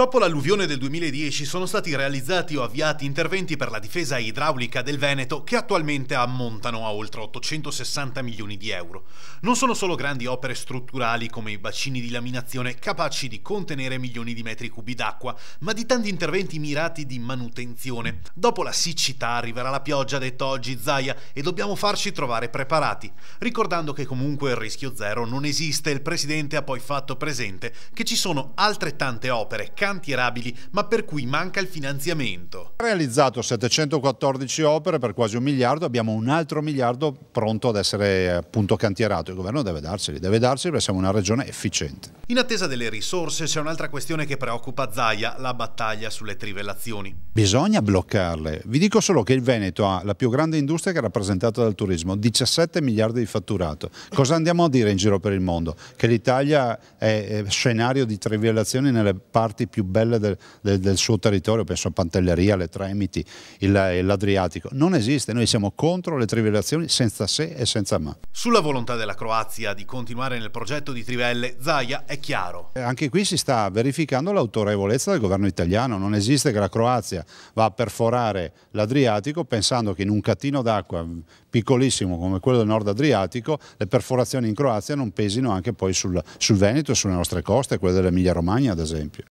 Dopo l'alluvione del 2010 sono stati realizzati o avviati interventi per la difesa idraulica del Veneto che attualmente ammontano a oltre 860 milioni di euro. Non sono solo grandi opere strutturali come i bacini di laminazione capaci di contenere milioni di metri cubi d'acqua, ma di tanti interventi mirati di manutenzione. Dopo la siccità arriverà la pioggia, detto oggi Zaia, e dobbiamo farci trovare preparati, ricordando che comunque il rischio zero non esiste. Il presidente ha poi fatto presente che ci sono altrettante opere canti ma per cui manca il finanziamento realizzato 714 opere per quasi un miliardo, abbiamo un altro miliardo pronto ad essere appunto cantierato. Il governo deve darceli, deve darceli perché siamo una regione efficiente. In attesa delle risorse c'è un'altra questione che preoccupa Zaia, la battaglia sulle trivellazioni. Bisogna bloccarle. Vi dico solo che il Veneto ha la più grande industria che è rappresentata dal turismo, 17 miliardi di fatturato. Cosa andiamo a dire in giro per il mondo? Che l'Italia è scenario di trivellazioni nelle parti più belle del, del, del suo territorio, penso a Pantelleria, le tra emiti l'Adriatico. Non esiste, noi siamo contro le trivellazioni senza se e senza ma. Sulla volontà della Croazia di continuare nel progetto di Trivelle, Zaia è chiaro. Eh, anche qui si sta verificando l'autorevolezza del governo italiano, non esiste che la Croazia va a perforare l'Adriatico pensando che in un catino d'acqua piccolissimo come quello del nord Adriatico le perforazioni in Croazia non pesino anche poi sul, sul Veneto e sulle nostre coste, quelle dell'Emilia Romagna ad esempio.